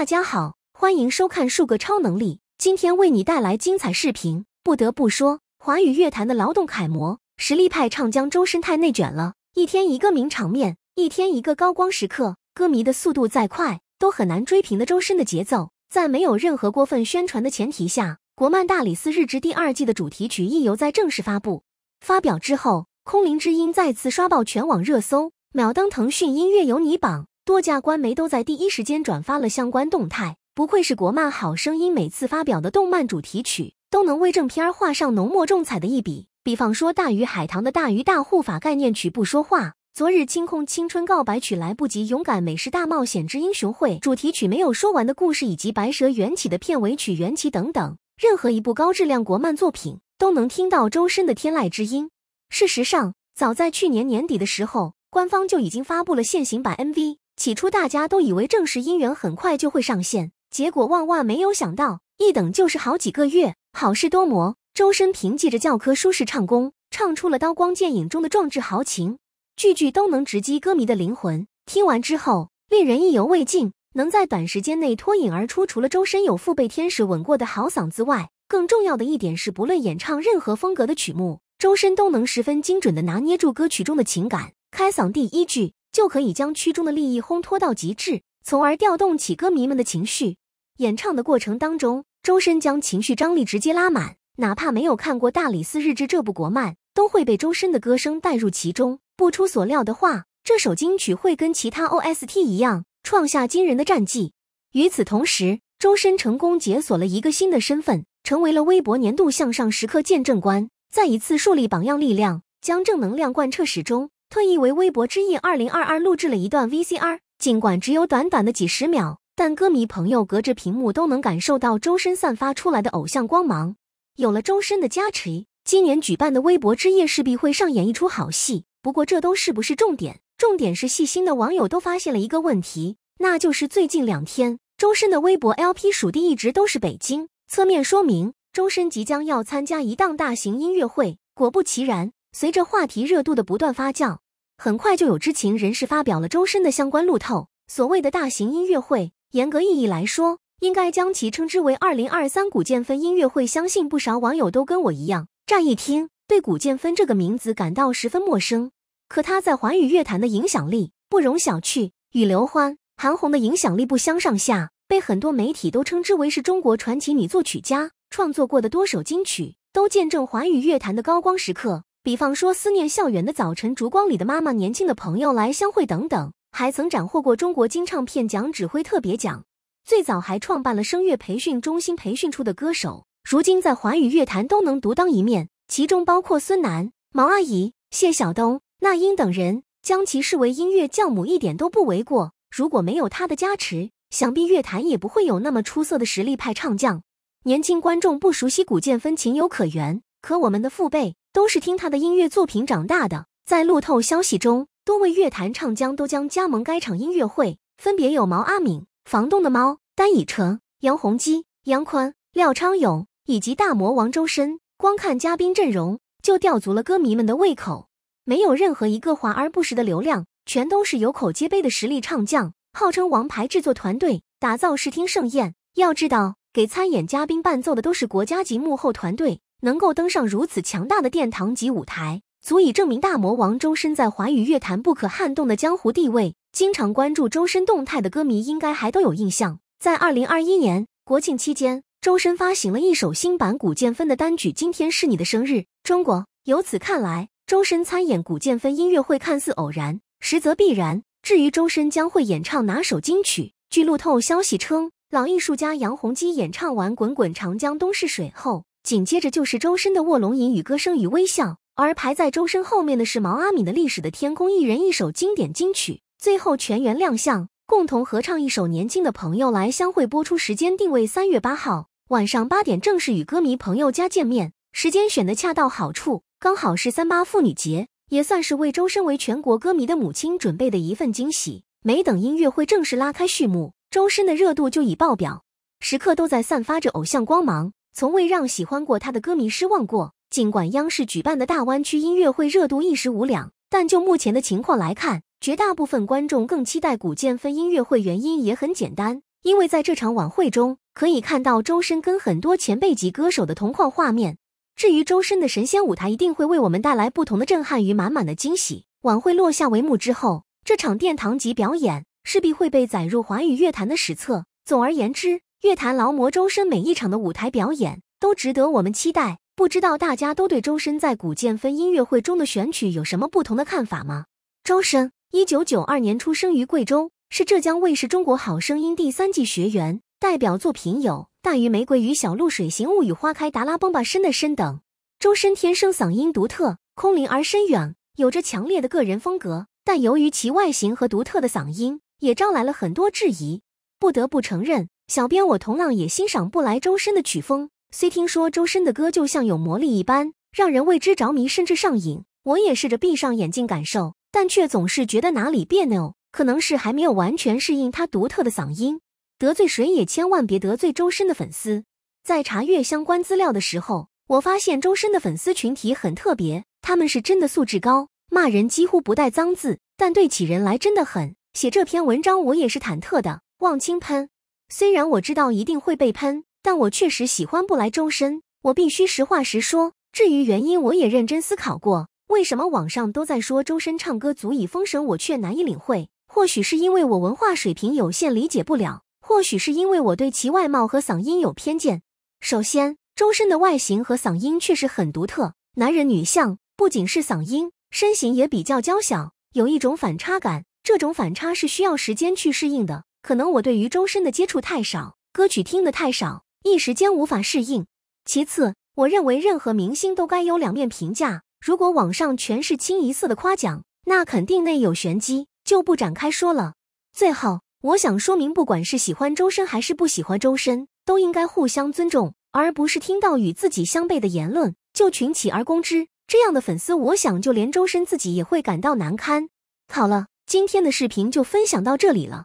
大家好，欢迎收看数个超能力。今天为你带来精彩视频。不得不说，华语乐坛的劳动楷模、实力派唱将周深太内卷了，一天一个名场面，一天一个高光时刻。歌迷的速度再快，都很难追平的周深的节奏。在没有任何过分宣传的前提下，《国漫大理寺日志》第二季的主题曲一由在正式发布，发表之后，空灵之音再次刷爆全网热搜，秒登腾讯音乐有你榜。多家官媒都在第一时间转发了相关动态。不愧是国漫好声音，每次发表的动漫主题曲都能为正片儿画上浓墨重彩的一笔。比方说《大鱼海棠》的大鱼大护法概念曲不说话，昨日清空青春告白曲来不及勇敢美食大冒险之英雄会主题曲没有说完的故事，以及《白蛇缘起》的片尾曲缘起等等，任何一部高质量国漫作品都能听到周深的天籁之音。事实上，早在去年年底的时候，官方就已经发布了现行版 MV。起初大家都以为正式姻缘很快就会上线，结果万万没有想到，一等就是好几个月。好事多磨，周深凭借着教科书式唱功，唱出了刀光剑影中的壮志豪情，句句都能直击歌迷的灵魂。听完之后，令人意犹未尽。能在短时间内脱颖而出，除了周深有父辈天使吻过的好嗓子外，更重要的一点是，不论演唱任何风格的曲目，周深都能十分精准地拿捏住歌曲中的情感。开嗓第一句。就可以将曲中的利益烘托到极致，从而调动起歌迷们的情绪。演唱的过程当中，周深将情绪张力直接拉满，哪怕没有看过《大理寺日志》这部国漫，都会被周深的歌声带入其中。不出所料的话，这首金曲会跟其他 OST 一样，创下惊人的战绩。与此同时，周深成功解锁了一个新的身份，成为了微博年度向上时刻见证官，再一次树立榜样力量，将正能量贯彻始终。特意为微博之夜二零二二录制了一段 VCR，尽管只有短短的几十秒，但歌迷朋友隔着屏幕都能感受到周深散发出来的偶像光芒。有了周深的加持，今年举办的微博之夜势必会上演一出好戏。不过这都是不是重点，重点是细心的网友都发现了一个问题，那就是最近两天周深的微博 LP 属地一直都是北京，侧面说明周深即将要参加一档大型音乐会。果不其然。随着话题热度的不断发酵，很快就有知情人士发表了周深的相关路透。所谓的大型音乐会，严格意义来说，应该将其称之为“二零二三古剑分音乐会”。相信不少网友都跟我一样，乍一听对古剑分”这个名字感到十分陌生。可他在华语乐坛的影响力不容小觑，与刘欢、韩红的影响力不相上下，被很多媒体都称之为是中国传奇女作曲家。创作过的多首金曲都见证华语乐坛的高光时刻。比方说，思念校园的早晨，烛光里的妈妈，年轻的朋友来相会，等等，还曾斩获过中国金唱片奖指挥特别奖。最早还创办了声乐培训中心，培训出的歌手，如今在华语乐坛都能独当一面，其中包括孙楠、毛阿姨、谢晓东、那英等人，将其视为音乐教母一点都不为过。如果没有他的加持，想必乐坛也不会有那么出色的实力派唱将。年轻观众不熟悉古剑芬，情有可原，可我们的父辈。都是听他的音乐作品长大的。在路透消息中，多位乐坛唱将都将加盟该场音乐会，分别有毛阿敏、房东的猫、单以丞、杨洪基、杨坤、廖昌永以及大魔王周深。光看嘉宾阵容，就吊足了歌迷们的胃口。没有任何一个华而不实的流量，全都是有口皆碑的实力唱将。号称王牌制作团队打造视听盛宴。要知道，给参演嘉宾伴奏的都是国家级幕后团队。能够登上如此强大的殿堂级舞台，足以证明大魔王周深在华语乐坛不可撼动的江湖地位。经常关注周深动态的歌迷应该还都有印象，在二零二一年国庆期间，周深发行了一首新版古建芬的单曲《今天是你的生日，中国》。由此看来，周深参演古建芬音乐会看似偶然，实则必然。至于周深将会演唱哪首金曲，据路透消息称，老艺术家杨洪基演唱完《滚滚长江东逝水》后。紧接着就是周深的《卧龙吟》与歌声与微笑，而排在周深后面的是毛阿敏的《历史的天空》，一人一首经典金曲。最后全员亮相，共同合唱一首《年轻的朋友来相会》。播出时间定位三月八号晚上八点，正式与歌迷朋友家见面。时间选的恰到好处，刚好是三八妇女节，也算是为周深为全国歌迷的母亲准备的一份惊喜。没等音乐会正式拉开序幕，周深的热度就已爆表，时刻都在散发着偶像光芒。从未让喜欢过他的歌迷失望过。尽管央视举办的大湾区音乐会热度一时无两，但就目前的情况来看，绝大部分观众更期待古剑分音乐会，原因也很简单，因为在这场晚会中可以看到周深跟很多前辈级歌手的同框画面。至于周深的神仙舞台，一定会为我们带来不同的震撼与满满的惊喜。晚会落下帷幕之后，这场殿堂级表演势必会被载入华语乐坛的史册。总而言之。乐坛劳模周深每一场的舞台表演都值得我们期待。不知道大家都对周深在古剑分音乐会中的选曲有什么不同的看法吗？周深，一九九二年出生于贵州，是浙江卫视《中国好声音》第三季学员，代表作品有《大鱼玫瑰》《与小鹿水行雾与花开》《达拉崩吧深的深》等。周深天生嗓音独特，空灵而深远，有着强烈的个人风格。但由于其外形和独特的嗓音，也招来了很多质疑。不得不承认。小编我同样也欣赏不来周深的曲风，虽听说周深的歌就像有魔力一般，让人为之着迷甚至上瘾。我也试着闭上眼睛感受，但却总是觉得哪里别扭，可能是还没有完全适应他独特的嗓音。得罪谁也千万别得罪周深的粉丝。在查阅相关资料的时候，我发现周深的粉丝群体很特别，他们是真的素质高，骂人几乎不带脏字，但对起人来真的很。写这篇文章我也是忐忑的，望轻喷。虽然我知道一定会被喷，但我确实喜欢不来周深，我必须实话实说。至于原因，我也认真思考过。为什么网上都在说周深唱歌足以封神，我却难以领会？或许是因为我文化水平有限，理解不了；或许是因为我对其外貌和嗓音有偏见。首先，周深的外形和嗓音确实很独特，男人女相，不仅是嗓音，身形也比较娇小，有一种反差感。这种反差是需要时间去适应的。可能我对于周深的接触太少，歌曲听得太少，一时间无法适应。其次，我认为任何明星都该有两面评价，如果网上全是清一色的夸奖，那肯定内有玄机，就不展开说了。最后，我想说明，不管是喜欢周深还是不喜欢周深，都应该互相尊重，而不是听到与自己相悖的言论就群起而攻之。这样的粉丝，我想就连周深自己也会感到难堪。好了，今天的视频就分享到这里了。